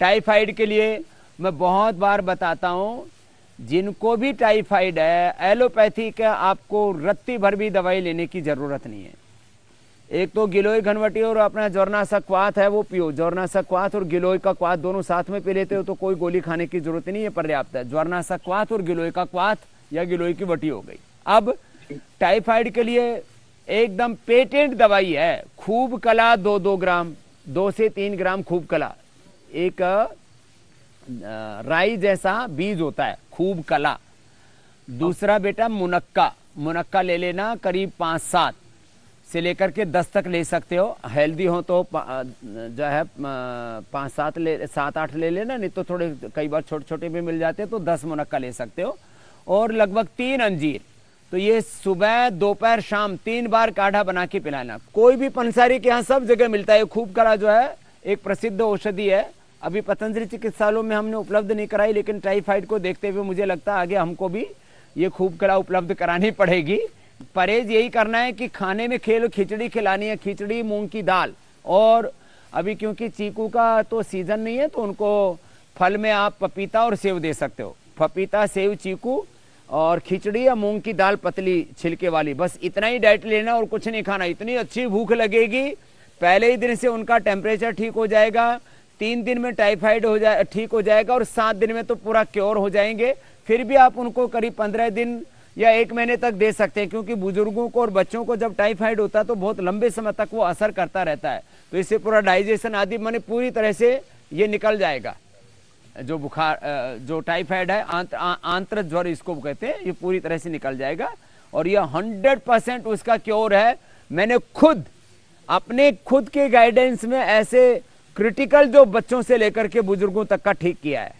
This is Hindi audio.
टाइफाइड के लिए मैं बहुत बार बताता हूँ जिनको भी टाइफाइड है एलोपैथी का आपको रत्ती भर भी दवाई लेने की ज़रूरत नहीं है एक तो गिलोय घनवटी और अपना जोरना सकवात है वो पियो जोरना सकवात और गिलोय का क्वात दोनों साथ में पी लेते हो तो कोई गोली खाने की जरूरत नहीं है पर्याप्त है जोरना सकवात और गिलोय का क्वात या गिलोय की वटी हो गई अब टाइफाइड के लिए एकदम पेटेंट दवाई है खूब कला दो दो ग्राम दो से तीन ग्राम खूब कला एक राई जैसा बीज होता है खूब कला दूसरा बेटा मुनक्का मुनक्का ले लेना करीब पाँच सात से लेकर के दस तक ले सकते हो हेल्दी हो तो जो है पाँच सात ले सात आठ ले लेना नहीं तो थोड़े कई बार छोटे छोटे भी मिल जाते हैं तो दस मुनक्का ले सकते हो और लगभग तीन अंजीर तो ये सुबह दोपहर शाम तीन बार काढ़ा बना के पिलाना कोई भी पंसारी के यहाँ सब जगह मिलता है खूब कड़ा जो है एक प्रसिद्ध औषधि है अभी पतंजलि चिकित्सालयों में हमने उपलब्ध नहीं कराई लेकिन टाइफाइड को देखते हुए मुझे लगता है आगे हमको भी ये खूब कला उपलब्ध करानी पड़ेगी परहेज यही करना है कि खाने में खेल खिचड़ी खिलानी है खिचड़ी मूंग की दाल और अभी क्योंकि चीकू का तो सीजन नहीं है तो उनको फल में आप पपीता और सेब दे सकते हो पपीता सेब चीकू और खिचड़ी या मूंग की दाल पतली छिलके वाली बस इतना ही डाइट लेना और कुछ नहीं खाना इतनी अच्छी भूख लगेगी पहले ही दिन से उनका टेम्परेचर ठीक हो जाएगा तीन दिन में टाइफाइड हो जाए ठीक हो जाएगा और सात दिन में तो पूरा क्योर हो जाएंगे फिर भी आप उनको करीब पंद्रह दिन या एक महीने तक दे सकते हैं क्योंकि बुजुर्गों को और बच्चों को जब टाइफाइड होता है तो बहुत लंबे समय तक वो असर करता रहता है तो इससे पूरा डाइजेशन आदि मैंने पूरी तरह से ये निकल जाएगा जो बुखार जो टाइफाइड है आ, आंत्र ज्वर इसको कहते हैं ये पूरी तरह से निकल जाएगा और यह हंड्रेड परसेंट उसका क्योर है मैंने खुद अपने खुद के गाइडेंस में ऐसे क्रिटिकल जो बच्चों से लेकर के बुजुर्गों तक का ठीक किया है